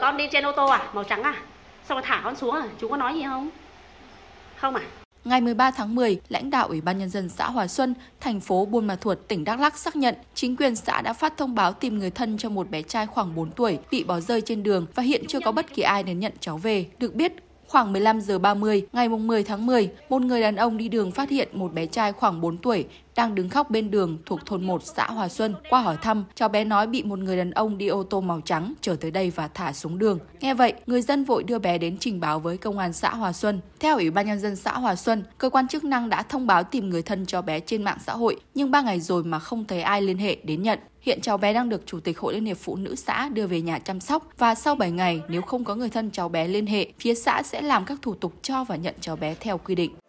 con đi trên ô tô à màu trắng à xong rồi thả con xuống à chú có nói gì không không à Ngày 13 tháng 10, lãnh đạo Ủy ban Nhân dân xã Hòa Xuân, thành phố Buôn Ma Thuột, tỉnh Đắk Lắc xác nhận chính quyền xã đã phát thông báo tìm người thân cho một bé trai khoảng 4 tuổi bị bỏ rơi trên đường và hiện chưa có bất kỳ ai đến nhận cháu về. Được biết, Khoảng 15 giờ 30 ngày 10 tháng 10, một người đàn ông đi đường phát hiện một bé trai khoảng 4 tuổi đang đứng khóc bên đường thuộc thôn 1 xã Hòa Xuân. Qua hỏi thăm, cháu bé nói bị một người đàn ông đi ô tô màu trắng chở tới đây và thả xuống đường. Nghe vậy, người dân vội đưa bé đến trình báo với công an xã Hòa Xuân. Theo Ủy ban nhân dân xã Hòa Xuân, cơ quan chức năng đã thông báo tìm người thân cho bé trên mạng xã hội, nhưng 3 ngày rồi mà không thấy ai liên hệ đến nhận. Hiện cháu bé đang được Chủ tịch Hội Liên hiệp Phụ nữ xã đưa về nhà chăm sóc và sau 7 ngày nếu không có người thân cháu bé liên hệ, phía xã sẽ làm các thủ tục cho và nhận cháu bé theo quy định.